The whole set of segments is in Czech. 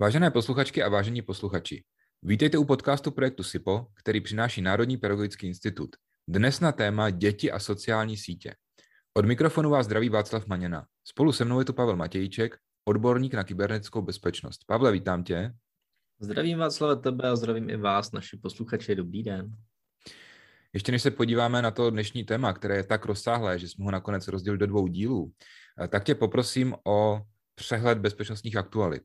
Vážené posluchačky a vážení posluchači, vítejte u podcastu projektu SIPO, který přináší Národní pedagogický institut. Dnes na téma děti a sociální sítě. Od mikrofonu vás zdraví Václav Maněna. Spolu se mnou je tu Pavel Matějček, odborník na kybernetickou bezpečnost. Pavle, vítám tě. Zdravím Václave tebe a zdravím i vás, naši posluchači. Dobrý den. Ještě než se podíváme na to dnešní téma, které je tak rozsáhlé, že jsme ho nakonec rozdělili do dvou dílů, eh, tak tě poprosím o přehled bezpečnostních aktualit.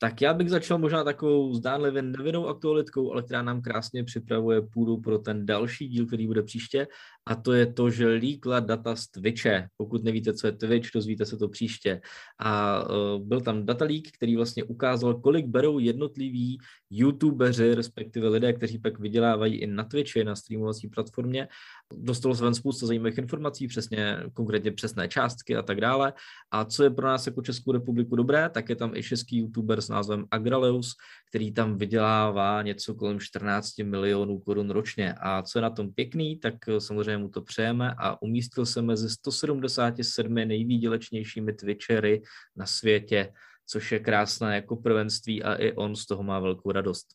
Tak já bych začal možná takovou zdánlivě nevinnou aktualitkou, ale která nám krásně připravuje půdu pro ten další díl, který bude příště a to je to, že líkla data z Twitche. Pokud nevíte, co je Twitch, dozvíte se to příště. A uh, byl tam datalík, který vlastně ukázal, kolik berou jednotliví youtubeři, respektive lidé, kteří pak vydělávají i na Twitchi, na streamovací platformě. Dostalo se ven spousta zajímavých informací, přesně konkrétně přesné částky a tak dále. A co je pro nás jako Českou republiku dobré, tak je tam i český youtuber s názvem Agraleus, který tam vydělává něco kolem 14 milionů korun ročně. A co je na tom pěkný, tak e, samozřejmě mu to přejeme a umístil se mezi 177 nejvýdělečnějšími Twitchery na světě, což je krásné jako prvenství a i on z toho má velkou radost.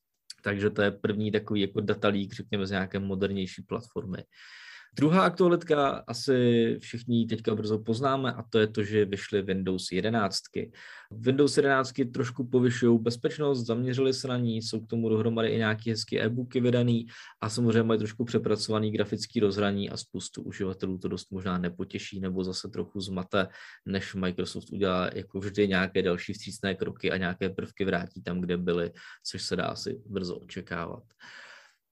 Takže to je první takový jako datalík, řekněme, z nějaké modernější platformy. Druhá aktualitka asi všichni teďka brzo poznáme a to je to, že vyšly Windows 11. Windows 11 trošku povyšují bezpečnost, zaměřili se na ní, jsou k tomu dohromady i nějaké hezké e-booky vydaný a samozřejmě mají trošku přepracovaný grafický rozhraní a spoustu uživatelů to dost možná nepotěší nebo zase trochu zmate, než Microsoft udělá jako vždy nějaké další vstřícné kroky a nějaké prvky vrátí tam, kde byly, což se dá asi brzo očekávat.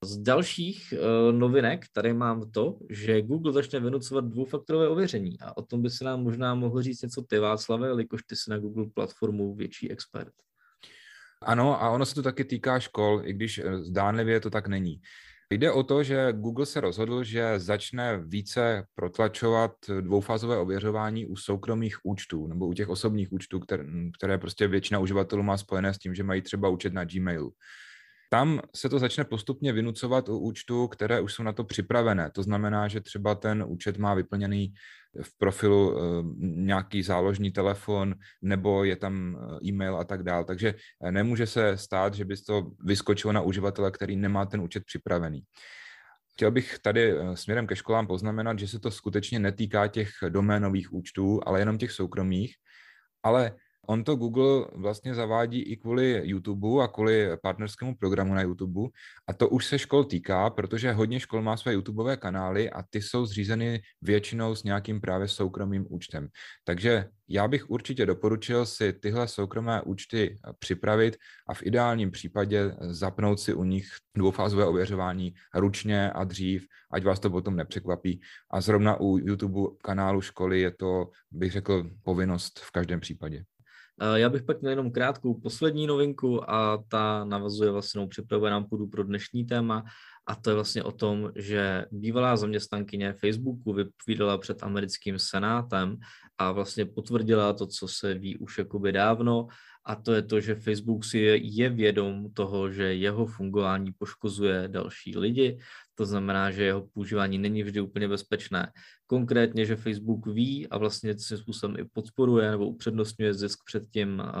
Z dalších uh, novinek tady mám to, že Google začne vynucovat dvoufaktorové ověření a o tom by se nám možná mohl říct něco ty Václave, jelikož ty jsi na Google platformu větší expert. Ano, a ono se to taky týká škol, i když eh, zdánlivě to tak není. Jde o to, že Google se rozhodl, že začne více protlačovat dvoufázové ověřování u soukromých účtů nebo u těch osobních účtů, které, které prostě většina uživatelů má spojené s tím, že mají třeba účet na Gmailu tam se to začne postupně vynucovat u účtů, které už jsou na to připravené. To znamená, že třeba ten účet má vyplněný v profilu eh, nějaký záložní telefon nebo je tam eh, e-mail a tak dál. Takže eh, nemůže se stát, že by to vyskočilo na uživatele, který nemá ten účet připravený. Chtěl bych tady směrem ke školám poznamenat, že se to skutečně netýká těch doménových účtů, ale jenom těch soukromých. Ale On to Google vlastně zavádí i kvůli YouTube a kvůli partnerskému programu na YouTube. A to už se škol týká, protože hodně škol má své YouTubeové kanály a ty jsou zřízeny většinou s nějakým právě soukromým účtem. Takže já bych určitě doporučil si tyhle soukromé účty eh, připravit a v ideálním případě eh, zapnout si u nich dvoufázové ověřování ručně a dřív, ať vás to potom nepřekvapí. A zrovna u YouTube kanálu školy je to, bych řekl, povinnost v každém případě. Já bych pak měl jenom krátkou poslední novinku a ta navazuje vlastně, na připravuje nám půdu pro dnešní téma a to je vlastně o tom, že bývalá zaměstnankyně Facebooku vypovídala před americkým senátem a vlastně potvrdila to, co se ví už jakoby dávno a to je to, že Facebook si je vědom toho, že jeho fungování poškozuje další lidi, to znamená, že jeho používání není vždy úplně bezpečné. Konkrétně, že Facebook ví a vlastně tím způsobem i podporuje nebo upřednostňuje zisk před tím, eh,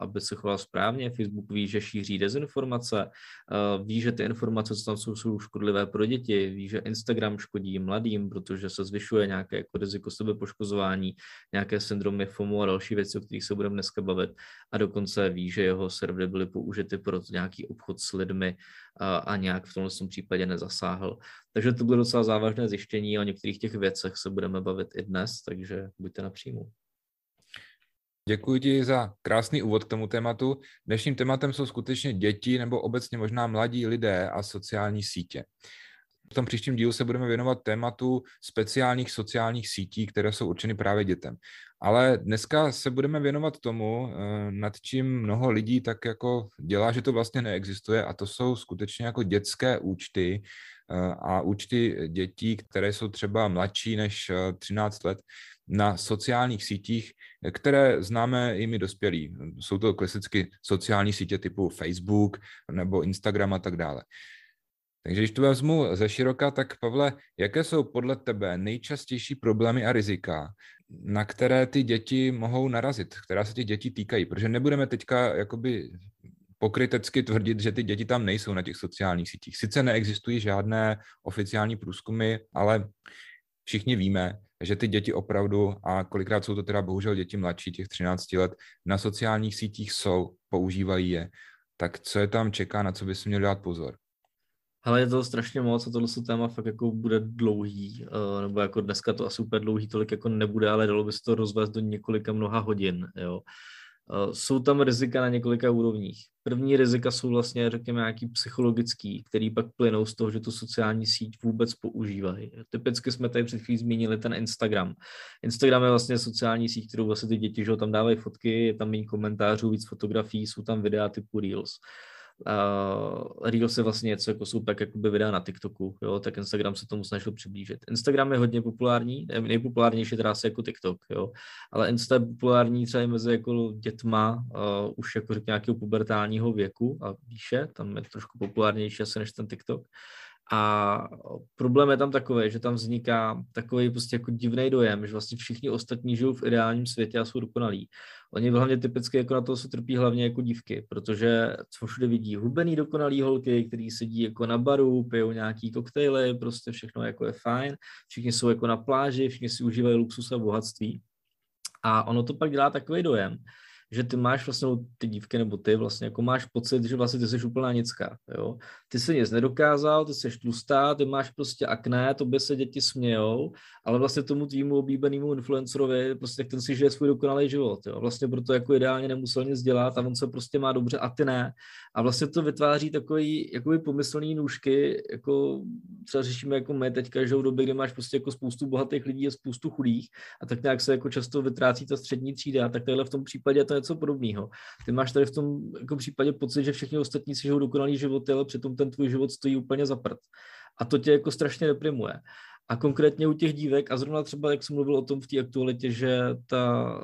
aby se choval správně. Facebook ví, že šíří dezinformace, eh, ví, že ty informace, co tam jsou, jsou škodlivé pro děti, ví, že Instagram škodí mladým, protože se zvyšuje nějaké jako riziko sebepoškozování, nějaké syndromy FOMO a další věci, o kterých se budeme dneska bavit. A dokonce ví, že jeho servery byly použity pro nějaký obchod s lidmi, a nějak v tomhle případě nezasáhl. Takže to bylo docela závažné zjištění, o některých těch věcech se budeme bavit i dnes, takže buďte na příjmu. Děkuji ti za krásný úvod k tomu tématu. Dnešním tématem jsou skutečně děti nebo obecně možná mladí lidé a sociální sítě. V tom příštím dílu se budeme věnovat tématu speciálních sociálních sítí, které jsou určeny právě dětem. Ale dneska se budeme věnovat tomu, eh, nad čím mnoho lidí tak jako dělá, že to vlastně neexistuje a to jsou skutečně jako dětské účty eh, a účty dětí, které jsou třeba mladší než 13 eh, let na sociálních sítích, které známe i my dospělí. Jsou to klasicky sociální sítě typu Facebook nebo Instagram a tak dále. Takže když to vezmu ze široka, tak Pavle, jaké jsou podle tebe nejčastější problémy a rizika, na které ty děti mohou narazit, která se ty děti týkají, protože nebudeme teďka jakoby pokrytecky tvrdit, že ty děti tam nejsou na těch sociálních sítích. Sice neexistují žádné oficiální průzkumy, ale všichni víme, že ty děti opravdu, a kolikrát jsou to teda bohužel děti mladší, těch 13 let, na sociálních sítích jsou, používají je. Tak co je tam čeká, na co by si měl dát pozor? Hele, je to strašně moc a tohle téma fakt jako bude dlouhý, eh, nebo jako dneska to asi úplně dlouhý tolik jako nebude, ale dalo by se to rozvést do několika mnoha hodin, jo. Eh, jsou tam rizika na několika úrovních. První rizika jsou vlastně, řekněme, nějaký psychologický, který pak plynou z toho, že tu sociální síť vůbec používají. Typicky jsme tady před chvílí zmínili ten Instagram. Instagram je vlastně sociální síť, kterou vlastně ty děti, že tam dávají fotky, je tam méně komentářů, víc fotografií, jsou tam videa typu Reels. Uh, Reels je vlastně něco jako jsou tak jakoby videa na TikToku, jo, tak Instagram se tomu snažil přiblížit. Instagram je hodně populární, nejpopulárnější teda asi jako TikTok, jo, ale Insta je populární třeba i mezi jako dětma uh, už jako řekl nějakého pubertálního věku a výše, tam je trošku populárnější asi než ten TikTok. A problém je tam takový, že tam vzniká takový prostě jako divný dojem, že vlastně všichni ostatní žijou v ideálním světě a jsou dokonalí. Oni hlavně typicky jako na to se trpí hlavně jako dívky, protože co všude vidí, hubený dokonalý holky, který sedí jako na baru, pijou nějaký koktejly, prostě všechno jako je fajn, všichni jsou jako na pláži, všichni si užívají luxus a bohatství. A ono to pak dělá takový dojem, že ty máš vlastně, ty dívky nebo ty vlastně, jako máš pocit, že vlastně ty jsi úplná nická, jo. Ty se nic nedokázal, ty jsi tlustá, ty máš prostě akné, tobě se děti smějou, ale vlastně tomu tvýmu oblíbenému influencerovi, prostě ten si žije svůj dokonalý život, jo. Vlastně proto jako ideálně nemusel nic dělat a on se prostě má dobře a ty ne. A vlastně to vytváří takový, jakoby pomyslný nůžky, jako třeba řešíme jako my teď každou době, kdy máš prostě jako spoustu bohatých lidí a spoustu chudých a tak nějak se jako často vytrácí ta střední třída, tak tohle v tom případě to něco podobného. Ty máš tady v tom jako případě pocit, že všichni ostatní si žijou dokonalý život, ale přitom ten tvůj život stojí úplně za prd. A to tě jako strašně deprimuje. A konkrétně u těch dívek, a zrovna třeba, jak jsem mluvil o tom v té aktualitě, že ta,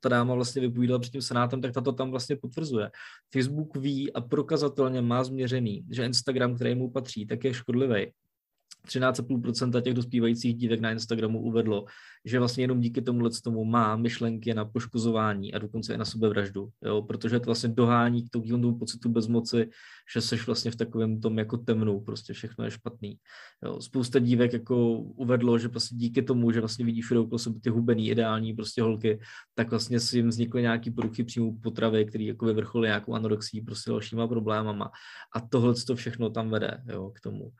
ta dáma vlastně vypovídala před tím senátem, tak to tam vlastně potvrzuje. Facebook ví a prokazatelně má změřený, že Instagram, který mu patří, tak je škodlivý 13,5% těch dospívajících dívek na Instagramu uvedlo, že vlastně jenom díky tomuhle tomu má myšlenky na poškozování a dokonce i na sebevraždu, jo? protože to vlastně dohání k tomu, pocitu bezmoci, že seš vlastně v takovém tom jako temnou, prostě všechno je špatný. Jo? Spousta dívek jako uvedlo, že prostě díky tomu, že vlastně vidíš všude okolo sebe ty hubený, ideální prostě holky, tak vlastně si jim vznikly nějaký poruchy příjmu potravy, které jako vyvrcholily nějakou anorexii, prostě dalšíma problémama. A tohle to všechno tam vede jo, k tomu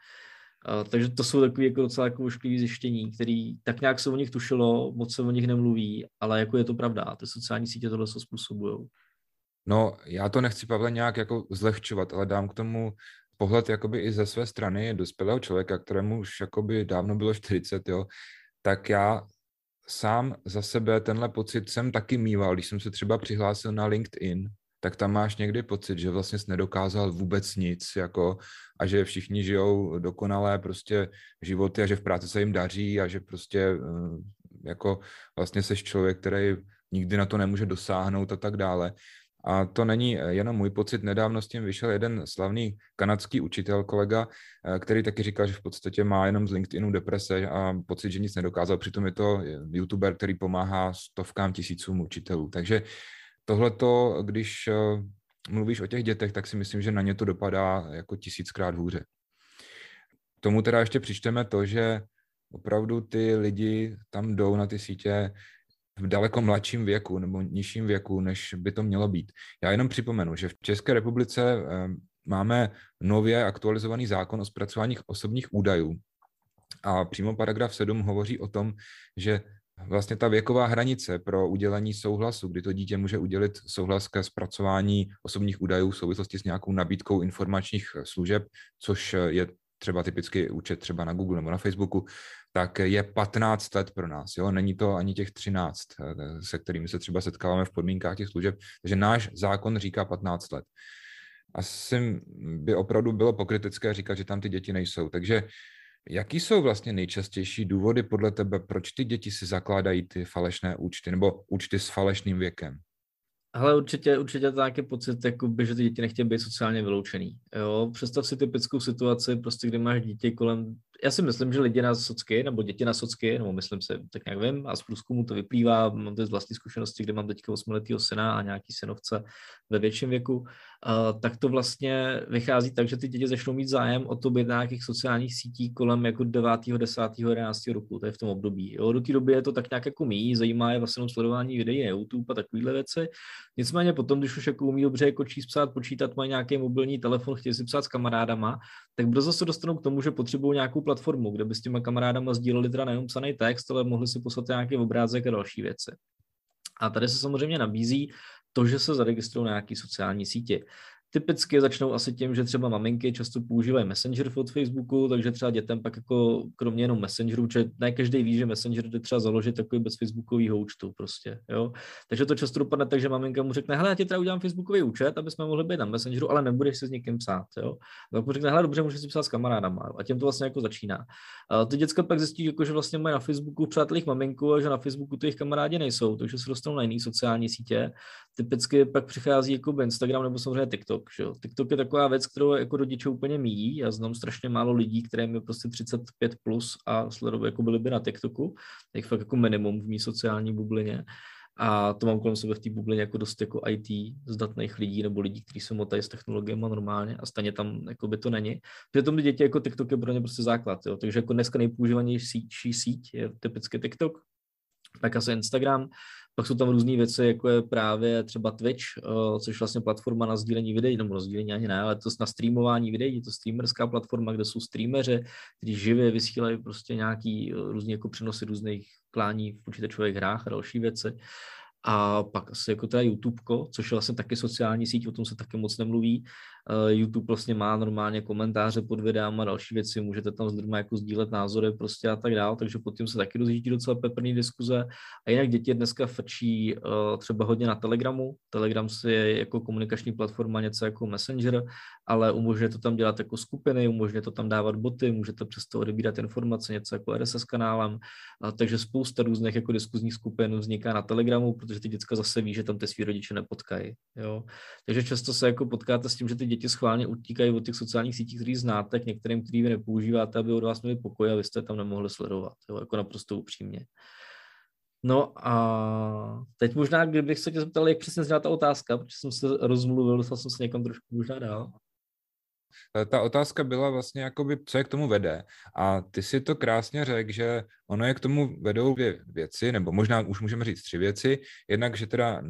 takže to jsou takové jako docela jako ošklivé zjištění, které tak nějak se o nich tušilo, moc se o nich nemluví, ale jako je to pravda, ty sociální sítě tohle se způsobují. No, já to nechci, Pavle, nějak jako zlehčovat, ale dám k tomu pohled jakoby i ze své strany dospělého člověka, kterému už jakoby dávno bylo 40, jo, tak já sám za sebe tenhle pocit jsem taky mýval, když jsem se třeba přihlásil na LinkedIn, tak tam máš někdy pocit, že vlastně jsi nedokázal vůbec nic jako, a že všichni žijou dokonalé prostě životy a že v práci se jim daří a že prostě eh, jako vlastně seš člověk, který nikdy na to nemůže dosáhnout a tak dále. A to není jenom můj pocit. Nedávno s tím vyšel jeden slavný kanadský učitel, kolega, eh, který taky říkal, že v podstatě má jenom z LinkedInu deprese a pocit, že nic nedokázal. Přitom je to youtuber, který pomáhá stovkám tisícům učitelů. Takže tohleto, když eh, mluvíš o těch dětech, tak si myslím, že na ně to dopadá jako tisíckrát hůře. K tomu teda ještě přičteme to, že opravdu ty lidi tam jdou na ty sítě v daleko mladším věku nebo nižším věku, než by to mělo být. Já jenom připomenu, že v České republice eh, máme nově aktualizovaný zákon o zpracování osobních údajů. A přímo paragraf 7 hovoří o tom, že vlastně ta věková hranice pro udělení souhlasu, kdy to dítě může udělit souhlas ke zpracování osobních údajů v souvislosti s nějakou nabídkou informačních eh, služeb, což eh, je třeba typicky účet třeba na Google nebo na Facebooku, tak je 15 let pro nás. Jo? Není to ani těch 13, eh, se kterými se třeba setkáváme v podmínkách těch služeb. Takže náš zákon říká 15 let. Asi by opravdu bylo pokritické říkat, že tam ty děti nejsou. Takže Jaký jsou vlastně nejčastější důvody podle tebe, proč ty děti si zakládají ty falešné účty nebo účty s falešným věkem? Ale určitě, určitě to nějaký pocit, jakoby, že ty děti nechtějí být sociálně vyloučený. Jo, představ si typickou situaci, prostě kdy máš dítě kolem, já si myslím, že lidi na socky, nebo děti na socky, nebo myslím si, tak nějak vím, a z průzkumu to vyplývá, mám to z vlastní zkušenosti, kde mám teďka osmiletýho syna a nějaký synovce ve větším věku, uh, tak to vlastně vychází tak, že ty děti začnou mít zájem o to být na nějakých sociálních sítí kolem jako 9., 10., 11. roku, to je v tom období. Jo, do té doby je to tak nějak jako mý, zajímá je vlastně sledování videí na YouTube a takovéhle věci. Nicméně potom, když už jako umí dobře jako číst, psát, počítat, má nějaký mobilní telefon, chtějí si psát s kamarádama, tak brzo se dostanou k tomu, že potřebují nějakou platformu, kde by s těma kamarádama sdíleli teda nejenom psaný text, ale mohli si poslat nějaký obrázek a další věci. A tady se samozřejmě nabízí to, že se zaregistrují na nějaké sociální sítě. Typicky začnou asi tím, že třeba maminky často používají Messenger od Facebooku, takže třeba dětem pak jako kromě jenom Messengeru, že ne každý ví, že Messenger jde třeba založit takový bez Facebookového účtu prostě, jo. Takže to často dopadne tak, že maminka mu řekne, hele, já ti třeba udělám Facebookový účet, aby jsme mohli být na Messengeru, ale nebudeš si s někým psát, jo. A tak mu řekne, hele, dobře, můžeš si psát s kamarádama, a tím to vlastně jako začíná. A ty děcka pak zjistí, jako, že vlastně mají na Facebooku přátelích maminku a že na Facebooku ty jejich kamarádi nejsou, takže se dostanou na jiné sociální sítě. Typicky pak přichází jako Instagram nebo samozřejmě TikTok, TikTok. Že? TikTok je taková věc, kterou jako rodiče úplně míjí. Já znám strašně málo lidí, které mi prostě 35 plus a sledovali, jako byli by na TikToku, je fakt jako minimum v mý sociální bublině. A to mám kolem sebe v té bublině jako dost jako IT zdatných lidí nebo lidí, kteří se motají s technologiemi normálně a stejně tam jako by to není. Přitom ty děti jako TikTok je pro ně prostě základ. Jo. Takže jako dneska nejpoužívanější síť je typicky TikTok, tak Instagram. Pak jsou tam různé věci, jako je právě třeba Twitch, eh, což vlastně platforma na sdílení videí, nebo na sdílení ani ne, ale to na streamování videí, je to streamerská platforma, kde jsou streameři, kteří živě vysílají prostě nějaký eh, různý jako přenosy různých klání v počítačových hrách a další věci. A pak asi jako teda YouTube, což je vlastně taky sociální síť, o tom se taky moc nemluví. Eh, YouTube vlastně má normálně komentáře pod a další věci, můžete tam zrovna jako sdílet názory prostě a tak dále, takže pod tím se taky rozjíždí docela peprný diskuze. A jinak děti dneska frčí eh, třeba hodně na Telegramu. Telegram si je jako komunikační platforma něco jako Messenger, ale umožňuje to tam dělat jako skupiny, umožňuje to tam dávat boty, můžete přesto odebírat informace, něco jako RSS kanálem. takže spousta různých jako diskuzních skupin vzniká na Telegramu, protože ty děcka zase ví, že tam ty svý rodiče nepotkají. Jo? Takže často se jako potkáte s tím, že ty děti děti schválně utíkají od těch sociálních sítí, které znáte, k některým, který vy nepoužíváte, aby od vás měli pokoj a vy jste tam nemohli sledovat, jo, jako naprosto upřímně. No a teď možná, kdybych se tě zeptal, jak přesně zněla ta otázka, protože jsem se rozmluvil, dostal jsem se někam trošku možná dál. Eh, ta otázka byla vlastně, jakoby, co je k tomu vede. A ty si to krásně řekl, že ono je k tomu vedou dvě věci, nebo možná už můžeme říct tři věci. Jednak, že teda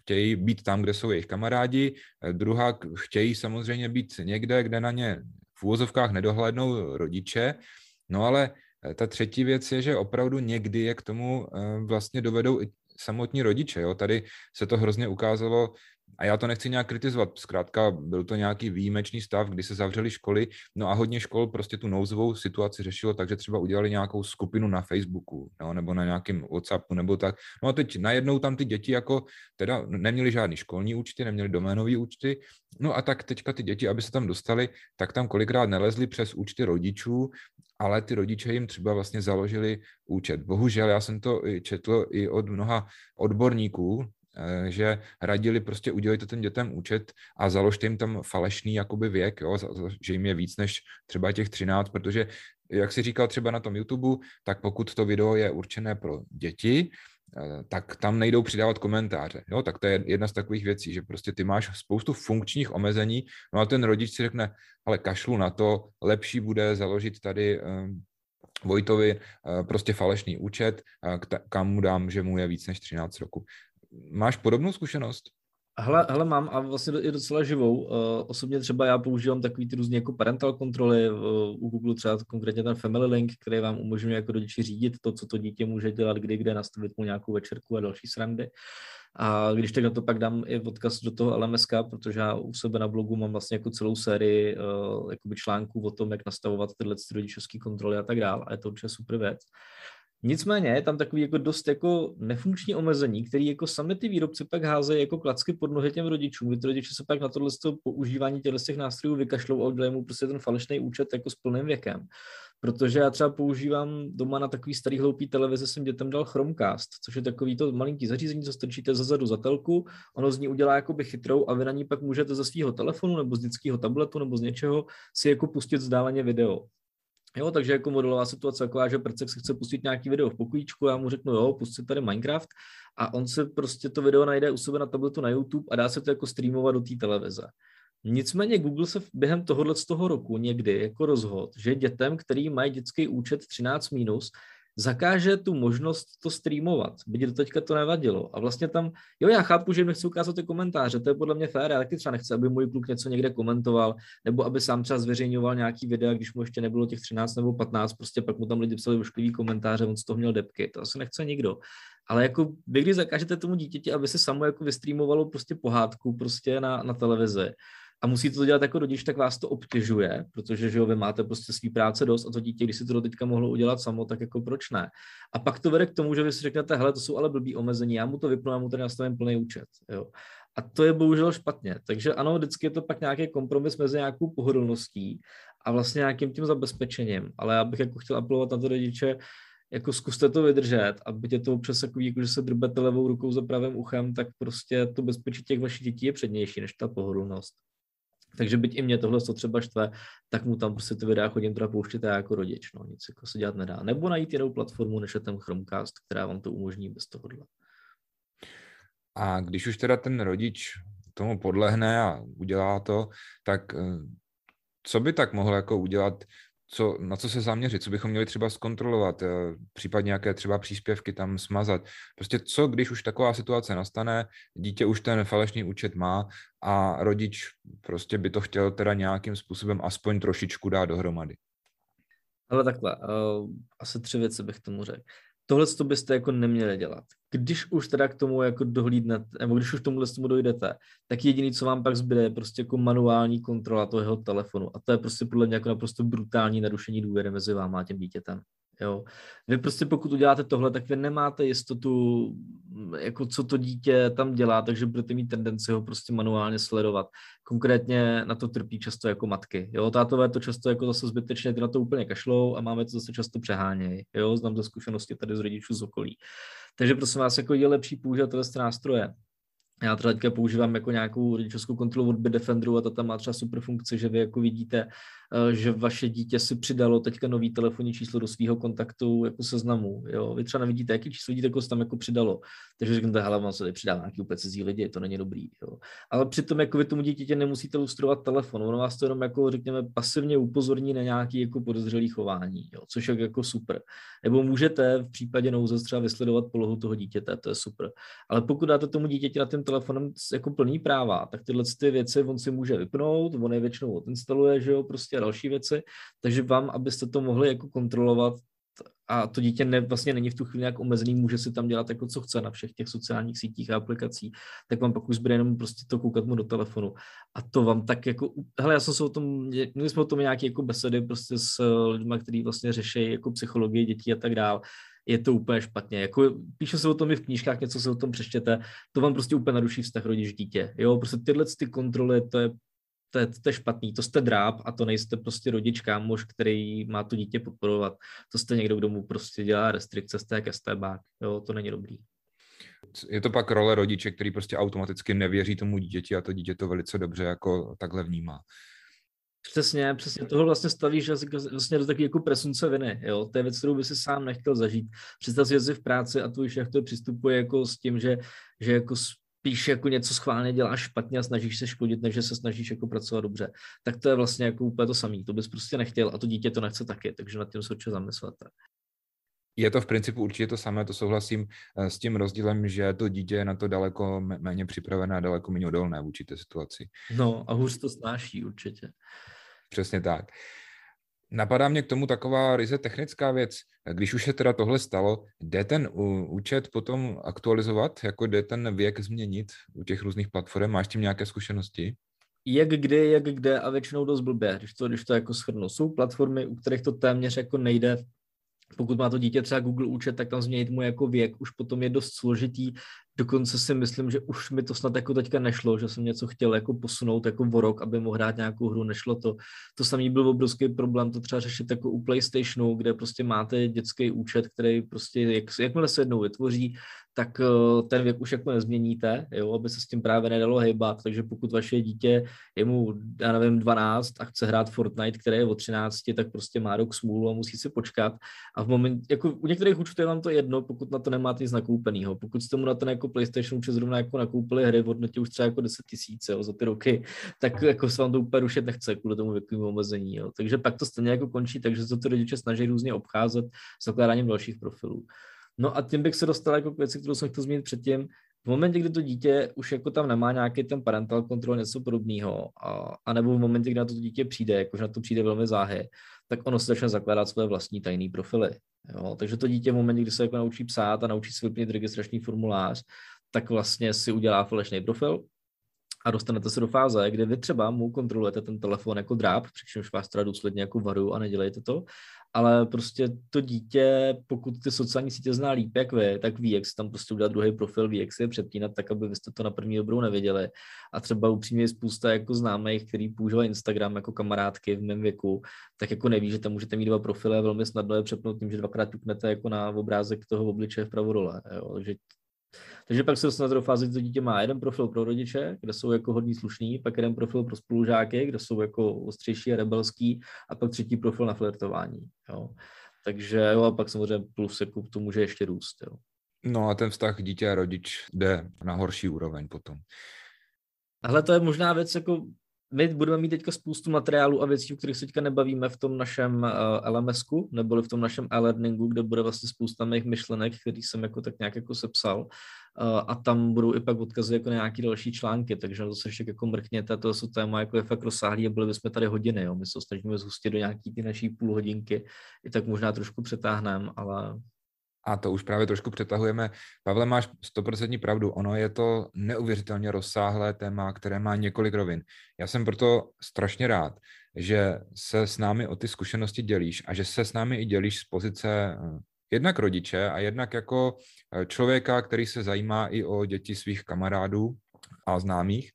chtějí být tam, kde jsou jejich kamarádi, eh, druhá, chtějí samozřejmě být někde, kde na ně v úvozovkách nedohlednou rodiče, no ale eh, ta třetí věc je, že opravdu někdy je k tomu vlastně dovedou i samotní rodiče. Jo? Tady se to hrozně ukázalo a já to nechci nějak kritizovat, zkrátka byl to nějaký výjimečný stav, kdy se zavřely školy, no a hodně škol prostě tu nouzovou situaci řešilo, takže třeba udělali nějakou skupinu na Facebooku, no, nebo na nějakém WhatsAppu, nebo tak. No a teď najednou tam ty děti jako, teda neměli žádný školní účty, neměli doménové účty, no a tak teďka ty děti, aby se tam dostali, tak tam kolikrát nelezli přes účty rodičů, ale ty rodiče jim třeba vlastně založili účet. Bohužel já jsem to četl i od mnoha odborníků, Eh, že radili prostě udělejte ten dětem účet a založte jim tam falešný jakoby věk, jo, že jim je víc než třeba těch 13, protože jak si říkal třeba na tom YouTube, tak pokud to video je určené pro děti, eh, tak tam nejdou přidávat komentáře. Jo? Tak to je jedna z takových věcí, že prostě ty máš spoustu funkčních omezení, no a ten rodič si řekne, ale kašlu na to, lepší bude založit tady um, Vojtovi eh, prostě falešný účet, kam mu dám, že mu je víc než 13 roku. Máš podobnou zkušenost? Hele, hele, mám a vlastně je docela živou. Uh, osobně třeba já používám takový ty různé jako parental kontroly, uh, u Google třeba konkrétně ten Family Link, který vám umožňuje jako rodiči řídit to, co to dítě může dělat, kdy, kde, nastavit mu nějakou večerku a další srandy. A když tak na to pak dám i odkaz do toho LMSK, protože já u sebe na blogu mám vlastně jako celou sérii uh, jakoby článků o tom, jak nastavovat tyhle rodičovské kontroly a tak dále. A je to určitě super věc. Nicméně je tam takový jako dost jako nefunkční omezení, který jako sami ty výrobci pak házejí jako klacky pod nohy těm rodičům, kdy ty rodiče se pak na tohle používání těchto těch nástrojů vykašlou a udělají mu prostě ten falešný účet jako s plným věkem. Protože já třeba používám doma na takový starý hloupý televize, jsem dětem dal Chromecast, což je takový to malinký zařízení, co strčíte zezadu za telku, ono z ní udělá jakoby chytrou a vy na ní pak můžete ze svého telefonu nebo z dětského tabletu nebo z něčeho si jako pustit vzdáleně video. Jo, takže jako modelová situace taková, že Prcek se chce pustit nějaký video v pokojíčku, já mu řeknu, jo, pusti tady Minecraft a on se prostě to video najde u sebe na tabletu na YouTube a dá se to jako streamovat do té televize. Nicméně Google se během tohohle z toho roku někdy jako rozhod, že dětem, který mají dětský účet 13+, minus, zakáže tu možnost to streamovat. Byť do teďka to nevadilo. A vlastně tam, jo, já chápu, že jim nechci ukázat ty komentáře, to je podle mě fér, já ty třeba nechci, aby můj kluk něco někde komentoval, nebo aby sám třeba zveřejňoval nějaký videa, když mu ještě nebylo těch 13 nebo 15, prostě pak mu tam lidi psali ošklivý komentáře, on z toho měl depky, to asi nechce nikdo. Ale jako vy, když zakážete tomu dítěti, aby se samo jako vystreamovalo prostě pohádku prostě na, na televizi, a musíte to dělat jako rodič, tak vás to obtěžuje, protože že jo, vy máte prostě svý práce dost a to dítě, když si to teďka mohlo udělat samo, tak jako proč ne? A pak to vede k tomu, že vy si řeknete, hele, to jsou ale blbý omezení, já mu to vypnu, já mu tady nastavím plný účet. Jo. A to je bohužel špatně. Takže ano, vždycky je to pak nějaký kompromis mezi nějakou pohodlností a vlastně nějakým tím zabezpečením. Ale já bych jako chtěl apelovat na to rodiče, jako zkuste to vydržet a byť je to občas jako, jako že se drbete levou rukou za pravým uchem, tak prostě to bezpečí těch vašich dětí je přednější než ta pohodlnost. Takže byť i mě tohle to třeba štve, tak mu tam prostě ty videa chodím teda pouštět a jako rodič, no nic jako se dělat nedá. Nebo najít jinou platformu, než je ten Chromecast, která vám to umožní bez tohohle. A když už teda ten rodič tomu podlehne a udělá to, tak eh, co by tak mohl jako udělat co, na co se zaměřit, co bychom měli třeba zkontrolovat, eh, případně nějaké třeba příspěvky tam smazat. Prostě co, když už taková situace nastane, dítě už ten falešný účet má a rodič prostě by to chtěl teda nějakým způsobem aspoň trošičku dát dohromady. Ale takhle, eh, asi tři věci bych tomu řekl. Tohle to byste jako neměli dělat když už teda k tomu jako dohlídnete, nebo když už tomuhle tomu dojdete, tak jediný, co vám pak zbyde, je prostě jako manuální kontrola toho jeho telefonu. A to je prostě podle mě jako naprosto brutální narušení důvěry mezi váma a tím dítětem. Jo. Vy prostě pokud uděláte tohle, tak vy nemáte jistotu, jako co to dítě tam dělá, takže budete mít tendenci ho prostě manuálně sledovat. Konkrétně na to trpí často jako matky. Jo, tátové to často jako zase zbytečně, ty na to úplně kašlou a máme to zase často přehánějí. Jo, znám ze zkušenosti tady z rodičů z okolí. Uh, takže prosím vás, jako je lepší používat tohle nástroje. Já třeba teďka používám jako nějakou rodičovskou kontrolu od Bitdefenderu a ta tam má třeba super funkci, že vy jako vidíte, Eh, že vaše dítě si přidalo teďka nový telefonní číslo do svého kontaktu jako seznamu. Jo? Vy třeba nevidíte, jaký číslo dítě se tam jako přidalo. Takže řeknete, hele, vám se tady přidá nějaký úplně cizí lidi, to není dobrý. Jo? Ale přitom jako vy tomu dítěti nemusíte lustrovat telefon, ono vás to jenom jako řekněme pasivně upozorní na nějaký jako podezřelý chování, jo? což je jako super. Nebo můžete v případě nouze třeba vysledovat polohu toho dítěte, to je super. Ale pokud dáte tomu dítěti na tom telefonem jako plný práva, tak tyhle ty věci on si může vypnout, on je většinou odinstaluje, že jo, prostě a další věci, takže vám, abyste to mohli jako kontrolovat, a to dítě ne, vlastně není v tu chvíli nějak omezený, může si tam dělat jako co chce na všech těch sociálních sítích a aplikací, tak vám pak už zbyde jenom prostě to koukat mu do telefonu. A to vám tak jako, hele, já jsem se o tom, měli jsme o tom nějaké jako besedy prostě s eh, lidmi, kteří vlastně řeší jako psychologii dětí a tak dál. Je to úplně špatně. Jako, píše se o tom i v knížkách, něco se o tom přečtěte. To vám prostě úplně naruší vztah rodič dítě. Jo, prostě tyhle ty kontroly, to je to je, to je špatný, to jste dráb a to nejste prostě rodič, kámoš, který má to dítě podporovat. To jste někdo, kdo mu prostě dělá restrikce, jste jak STB, jo, to není dobrý. Je to pak role rodiče, který prostě automaticky nevěří tomu dítěti a to dítě to velice dobře jako takhle vnímá. Přesně, přesně. Toho vlastně stavíš vlastně, vlastně do takové jako presunce viny. Jo? To je věc, kterou by si sám nechtěl zažít. Představ si, že jsi v práci a tvůj šéf to přistupuje jako s tím, že, že jako spíš jako něco schválně děláš špatně a snažíš se škodit, než se snažíš jako pracovat dobře, tak to je vlastně jako úplně to samé. To bys prostě nechtěl a to dítě to nechce taky, takže nad tím se určitě zamyslet. Je to v principu určitě to samé, to souhlasím eh, s tím rozdílem, že to dítě je na to daleko méně připravené a daleko méně odolné v určité situaci. No a hůř to snáší určitě. Přesně tak. Napadá mě k tomu taková ryze technická věc. Když už se teda tohle stalo, jde ten účet potom aktualizovat? Jako jde ten věk změnit u těch různých platform? Máš tím nějaké zkušenosti? Jak kdy, jak kde a většinou dost blbě, když to, když to jako shrnu. Jsou platformy, u kterých to téměř jako nejde pokud má to dítě třeba Google účet, tak tam změnit mu jako věk už potom je dost složitý. Dokonce si myslím, že už mi to snad jako teďka nešlo, že jsem něco chtěl jako posunout jako o rok, aby mohl hrát nějakou hru, nešlo to. To samý byl obrovský problém to třeba řešit jako u PlayStationu, kde prostě máte dětský účet, který prostě, jak, jakmile se jednou vytvoří, tak eh, ten věk už jako nezměníte, jo, aby se s tím právě nedalo hejbat, takže pokud vaše dítě je mu, já nevím, 12 a chce hrát Fortnite, které je o 13, tak prostě má rok smůlu a musí si počkat a v moment, jako u některých účtů je vám to jedno, pokud na to nemáte nic nakoupeného, pokud jste mu na ten jako jako PlayStation, či zrovna jako nakoupili hry v hodnotě už třeba jako 10 tisíc za ty roky, tak jako se vám to úplně rušit nechce kvůli tomu věkovému omezení. Jo. Takže pak to stejně jako končí, takže se to rodiče snaží různě obcházet s zakládáním dalších profilů. No a tím bych se dostal jako k věci, kterou jsem chtěl zmínit předtím. V momentě, kdy to dítě už jako tam nemá nějaký ten parental control, něco podobného, a, a nebo v momentě, kdy na to dítě přijde, jakože na to přijde velmi záhy, tak ono se začne zakládat své vlastní tajné profily. Jo? Takže to dítě v momentě, kdy se jako naučí psát a naučí si vyplnit registrační formulář, tak vlastně si udělá falešný profil, a dostanete se do fáze, kde vy třeba mu kontrolujete ten telefon jako dráp, přičemž vás teda důsledně jako varuju a nedělejte to, ale prostě to dítě, pokud ty sociální sítě zná líp jak vy, tak ví, jak si tam prostě udělat druhý profil, ví, jak si je přepínat, tak aby vy jste to na první dobrou neviděli. A třeba upřímně je spousta jako známých, který používá Instagram jako kamarádky v mém věku, tak jako neví, že tam můžete mít dva profily a velmi snadno je přepnout tím, že dvakrát tuknete jako na obrázek toho obličeje v pravodole. Jo. Že takže pak se dostane do fáze, kdy dítě má jeden profil pro rodiče, kde jsou jako hodně slušní, pak jeden profil pro spolužáky, kde jsou jako ostřejší a rebelský, a pak třetí profil na flirtování. Jo. Takže jo, a pak samozřejmě plus jako to může ještě růst. Jo. No a ten vztah dítě a rodič jde na horší úroveň potom. Ale to je možná věc, jako my budeme mít teďka spoustu materiálů a věcí, o kterých se teďka nebavíme v tom našem eh, LMSku, neboli v tom našem e-learningu, kde bude vlastně spousta mých myšlenek, který jsem jako tak nějak jako sepsal eh, a tam budou i pak odkazy jako nějaké další články, takže na to se ještě jako mrkněte, to jsou téma jako je fakt rozsáhlý a byli bychom tady hodiny, jo. my se snažíme zhustit do nějaký ty naší půl hodinky, i tak možná trošku přetáhneme, ale a to už právě trošku přetahujeme. Pavle, máš stoprocentní pravdu. Ono je to neuvěřitelně rozsáhlé téma, které má několik rovin. Já jsem proto strašně rád, že se s námi o ty zkušenosti dělíš a že se s námi i dělíš z pozice eh, jednak rodiče a jednak jako eh, člověka, který se zajímá i o děti svých kamarádů a známých.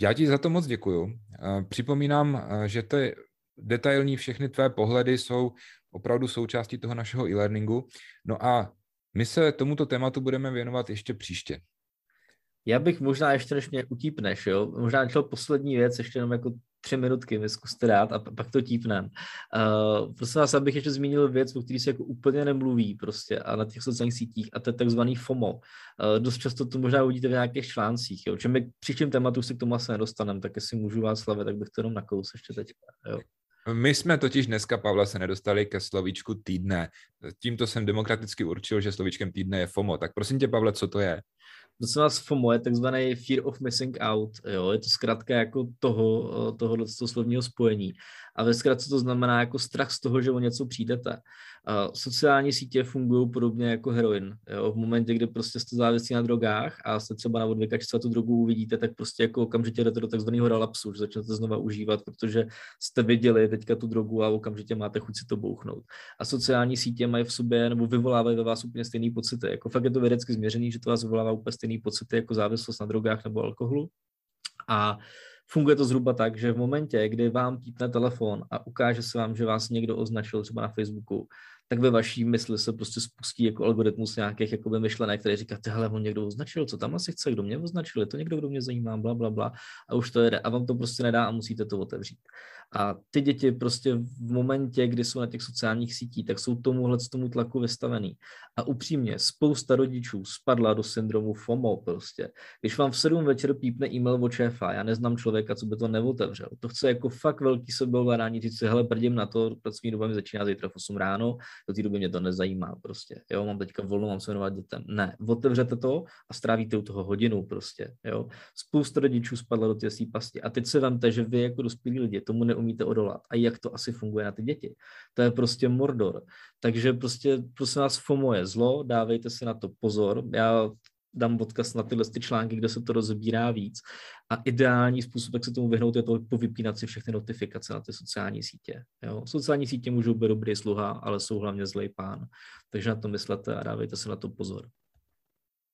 Já ti za to moc děkuju. Eh, připomínám, že ty detailní všechny tvé pohledy jsou opravdu součástí toho našeho e-learningu. No a my se tomuto tématu budeme věnovat ještě příště. Já bych možná ještě, než mě utípneš, jo, možná našel poslední věc, ještě jenom jako tři minutky mi zkuste dát a pak to típnem. Uh, prosím vás, abych ještě zmínil věc, o který se jako úplně nemluví prostě a na těch sociálních sítích a to je takzvaný FOMO. Uh, dost často to možná uvidíte v nějakých článcích, jo, čem my příštím tématu se k tomu asi nedostaneme, tak jestli můžu vás slavit, tak bych to jenom nakous ještě teď. Jo. My jsme totiž dneska, Pavla, se nedostali ke slovíčku týdne. Tímto jsem demokraticky určil, že slovíčkem týdne je FOMO. Tak prosím tě, Pavle, co to je? Prosím vás, FOMO je takzvaný Fear of Missing Out. Jo? Je to zkrátka jako toho, tohohle eh, toho slovního spojení. A ve zkratce to znamená jako strach z toho, že o něco přijdete. Uh, sociální sítě fungují podobně jako heroin. Jo? V momentě, kdy prostě jste závislí na drogách a se třeba na odvykačce tu drogu uvidíte, tak prostě jako okamžitě jdete do takzvaného relapsu, že začnete znova užívat, protože jste viděli teďka tu drogu a okamžitě máte chuť si to bouchnout. A sociální sítě mají v sobě nebo vyvolávají ve vás úplně stejný pocity. Jako fakt je to vědecky změřený, že to vás vyvolává úplně stejný pocity jako závislost na drogách nebo alkoholu. A uh, funguje to zhruba tak, že v momentě, kdy vám pípne telefon a ukáže se vám, že vás někdo označil třeba na Facebooku tak ve vaší mysli se prostě spustí jako algoritmus nějakých jako myšlenek, který říká, tyhle on někdo označil, co tam asi chce, kdo mě označil, je to někdo, kdo mě zajímá, bla, bla, bla, a už to jede a vám to prostě nedá a musíte to otevřít. A ty děti prostě v momentě, kdy jsou na těch sociálních sítích, tak jsou tomuhle tomu tlaku vystavený. A upřímně, spousta rodičů spadla do syndromu FOMO prostě. Když vám v sedm večer pípne e-mail od šéfa, já neznám člověka, co by to neotevřel. To chce jako fakt velký sebeovarání, říct si, hele, prdím na to, pracovní doba mi začíná zítra v 8 ráno, do té doby mě to nezajímá prostě, jo, mám teďka volno, mám se věnovat dětem. Ne, otevřete to a strávíte u toho hodinu prostě, jo. Spousta rodičů spadla do těsí pasti a teď se vám že vy jako dospělí lidi tomu neumíte odolat a jak to asi funguje na ty děti. To je prostě mordor. Takže prostě, prosím vás, FOMO je zlo, dávejte si na to pozor. Já dám odkaz na tyhle ty články, kde se to rozbírá víc. A ideální způsob, jak se tomu vyhnout, je to povypínat si všechny notifikace na ty sociální sítě. Jo? Sociální sítě můžou být dobrý sluha, ale jsou hlavně zlej pán. Takže na to myslete a dávejte se na to pozor.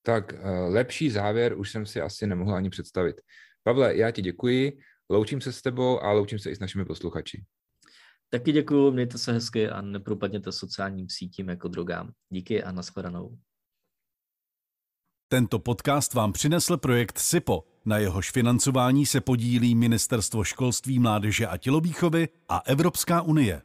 Tak eh, lepší závěr už jsem si asi nemohl ani představit. Pavle, já ti děkuji, loučím se s tebou a loučím se i s našimi posluchači. Taky děkuji, mějte se hezky a nepropadněte sociálním sítím jako drogám. Díky a nashledanou. Tento podcast vám přinesl projekt SIPO, na jehož financování se podílí Ministerstvo školství, mládeže a tělovýchovy a Evropská unie.